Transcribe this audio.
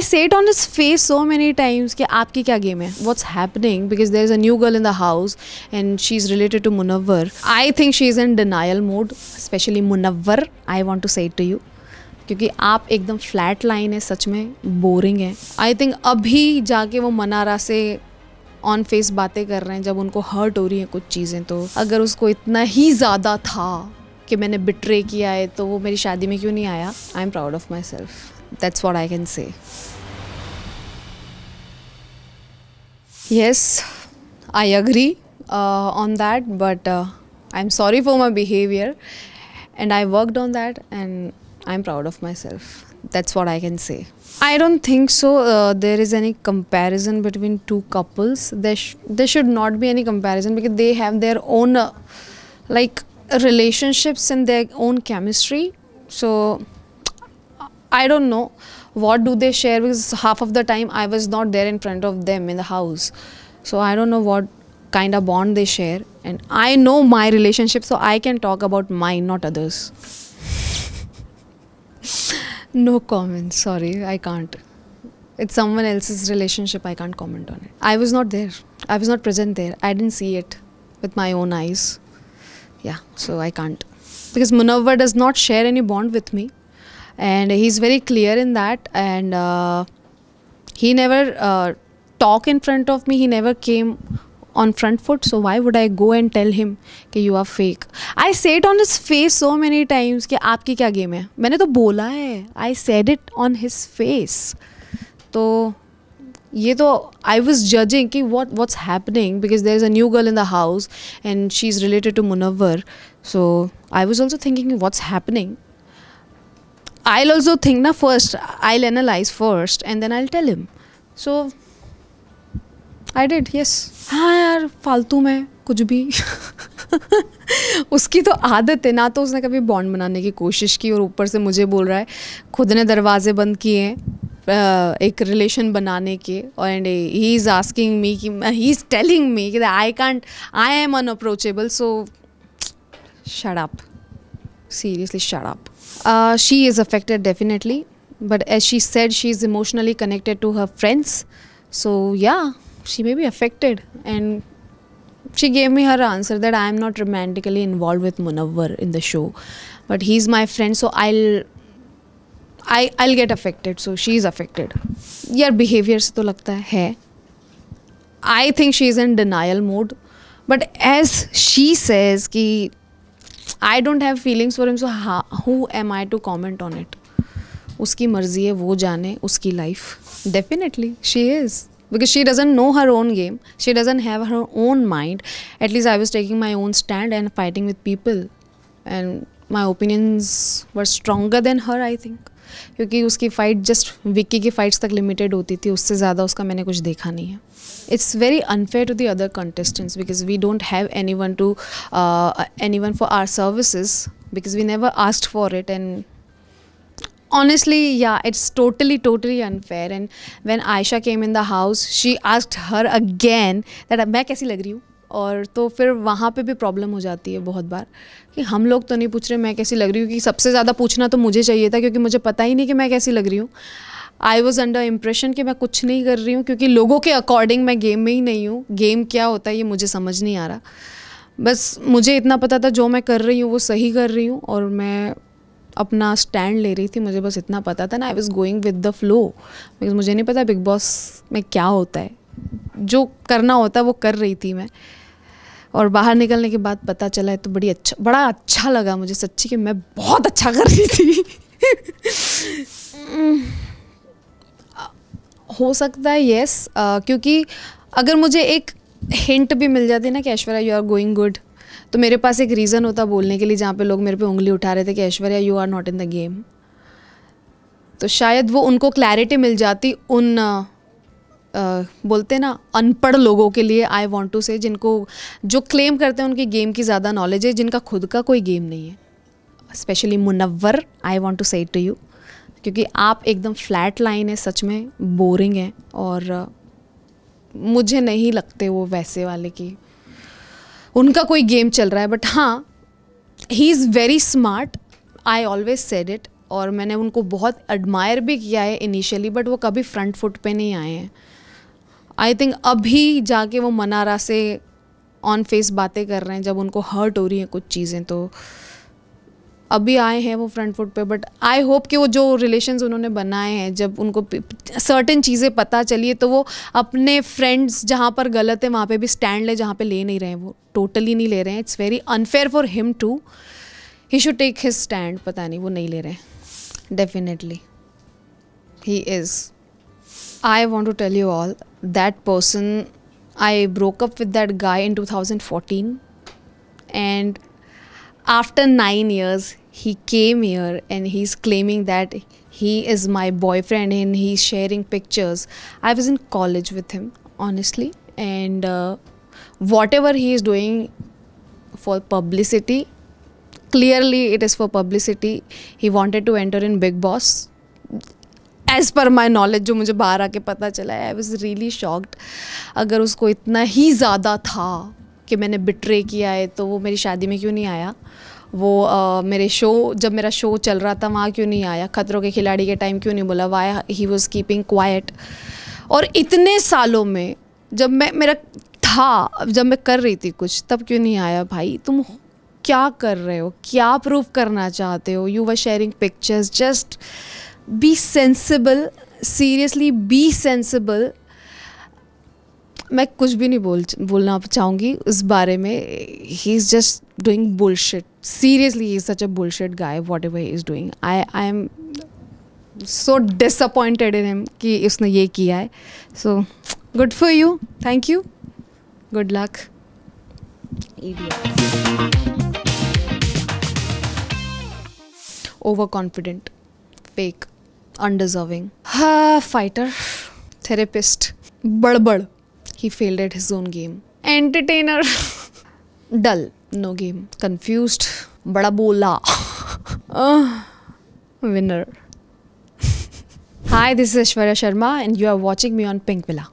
I set on this face so many times कि आपकी क्या गेम है what's happening because there is a new girl in the house and she is related to Munawar I think she is in denial mode specially Munawar I want to set to you क्योंकि आप एकदम flat line है सच में boring है I think अभी जाके वो मनारा से ऑन फेस बातें कर रहे हैं जब उनको हर्ट हो रही हैं कुछ चीज़ें तो अगर उसको इतना ही ज़्यादा था कि मैंने बिट्रे किया है तो वो मेरी शादी में क्यों नहीं आया I am proud of my self that's what I can say yes I agree on that but I am sorry for my behaviour and I worked on that and I am proud of my self that's what I can say I don't think so there is any comparison between two couples there should not be any comparison because they have their own like relationships and their own chemistry. So I don't know what do they share because half of the time I was not there in front of them in the house. So I don't know what kind of bond they share and I know my relationship so I can talk about mine not others. no comment, sorry, I can't. It's someone else's relationship, I can't comment on it. I was not there. I was not present there. I didn't see it with my own eyes. yeah, so I can't. Because Munawwar does not share any bond with me. And he's very clear in that. And uh, he never uh, talk in front of me. He never came on front foot so why would i go and tell him कि you are fake i said on his face so many times ki aapki kya game hai maine to bola hai i said it on his face तो ये तो I was judging कि what what's happening because there is a new girl in the house and she is related to Munawar so I was also thinking what's happening I'll also think ना first I analyse first and then I tell him so I did yes हाँ यार फालतू में कुछ भी उसकी तो आदत है ना तो उसने कभी बॉन्ड बनाने की कोशिश की और ऊपर से मुझे बोल रहा है खुद ने दरवाजे बंद किए हैं एक रिलेशन बनाने के and he is asking me कि ही इज़ टेलिंग मी कि I can't I am unapproachable so shut seriously shut she is affected definitely but as she said she is emotionally connected to her friends so yeah she may be affected and she gave me her answer that I am not romantically involve with Munawar in the show but he is my friend so I I I get affected so she is affected यार behaviour से तो लगता है I think she is in denial mood but as she says कि I don't have feelings for him so who am I to comment on it उसकी मर्जी है वो जाने उसकी life definitely she is because she doesn't know her own game she doesn't have her own mind at least I was taking my own stand and fighting with people and my opinions were stronger than her I think क्योंकि उसकी fight just Vicky की fights तक limited होती थी उससे ज़्यादा उसका मैंने कुछ देखा नहीं है it's very unfair to the other contestants because we don't have anyone to anyone for our services because we never asked for it and honestly yeah it's totally totally unfair and when aisha came in the house she asked her again that मैं kaisi lag rahi hu और तो फिर वहाँ पे भी problem हो जाती है बहुत बार कि हम लोग तो नहीं पूछ रहे मैं कैसी लग रही हूँ क्योंकि सबसे ज़्यादा पूछना तो मुझे चाहिए था क्योंकि मुझे पता ही नहीं कि मैं कैसी लग रही हूँ आई वॉज़ अंडर इम्प्रेशन कि मैं कुछ नहीं कर रही हूँ क्योंकि लोगों के अकॉर्डिंग मैं गेम में ही नहीं हूँ गेम क्या होता है ये मुझे समझ नहीं आ रहा बस मुझे इतना पता था जो मैं कर रही हूँ वो सही कर रही हूँ और मैं अपना स्टैंड ले रही थी मुझे बस इतना पता था ना I was going with the flow because मुझे नहीं पता बिग बॉस में क्या होता है जो करना होता है वो कर रही थी मैं और बाहर निकलने के बाद पता चला है तो बड़ी अच्छा बड़ा अच्छा लगा मुझे सच्ची कि मैं बहुत अच्छा कर रही थी हो सकता है यस क्योंकि अगर मुझे एक हिंट भी मिल जाती ना कि Aishwarya you are going good तो मेरे पास एक रीज़न होता बोलने के लिए जहाँ पे लोग मेरे पे उंगली उठा रहे थे कि Aishwarya you are not in the game तो शायद वो उनको क्लैरिटी मिल जाती उन बोलते ना अनपढ़ लोगों के लिए आई वॉन्ट टू से जिनको जो क्लेम करते हैं उनकी गेम की ज़्यादा नॉलेज है जिनका खुद का कोई गेम नहीं है specially Munawar I want to say to you क्योंकि आप एकदम फ्लैट लाइन है सच में बोरिंग है और मुझे नहीं लगते वो वैसे वाले की उनका कोई गेम चल रहा है बट हाँ he is very smart I always said it और मैंने उनको बहुत एडमायर भी किया है इनिशियली बट वो कभी फ्रंट फुट पे नहीं आए हैं आई थिंक अभी जाके वो मनारा से ऑन फेस बातें कर रहे हैं जब उनको हर्ट हो रही हैं कुछ चीज़ें तो अभी आए हैं वो फ्रंट फुट पे बट आई होप कि वो जो रिलेशंस उन्होंने बनाए हैं जब उनको सर्टेन चीज़ें पता चली तो वो अपने फ्रेंड्स जहाँ पर गलत है वहाँ पे भी स्टैंड ले जहाँ पे ले नहीं रहे हैं वो टोटली नहीं ले रहे हैं it's very unfair for him to he should take his stand पता नहीं वो नहीं ले रहे हैं definitely he is I want to tell you all that person, I broke up with that guy in 2014. And after nine years, he came here and he's claiming that he is my boyfriend and he's sharing pictures. I was in college with him, honestly. And uh, whatever he is doing for publicity, clearly it is for publicity. He wanted to enter in Big Boss as per my knowledge जो मुझे बाहर आके पता चला है I was really shocked अगर उसको इतना ही ज़्यादा था कि मैंने बिट्रे किया है तो वो मेरी शादी में क्यों नहीं आया वो आ, मेरे शो जब मेरा शो चल रहा था वहाँ क्यों नहीं आया खतरों के खिलाड़ी के टाइम क्यों नहीं बोला why he was keeping quiet और इतने सालों में जब मैं मेरा था जब मैं कर रही थी कुछ तब क्यों नहीं आया भाई तुम क्या कर रहे हो क्या प्रूव करना चाहते हो you were sharing pictures just be sensible seriously be sensible मैं कुछ भी नहीं बोल बोलना चाहूँगी उस बारे में he is just doing bullshit seriously he is such a bullshit guy whatever he is doing I I am so disappointed in him कि उसने ये किया है so good for you thank you good luck over confident fake, undeserving. Ha, fighter, therapist, badbad. He failed at his own game. Entertainer, dull, no game. Confused, bada bola. uh, ah, winner. Hi, this is Ashwarya Sharma, and you are watching me on Pink Villa.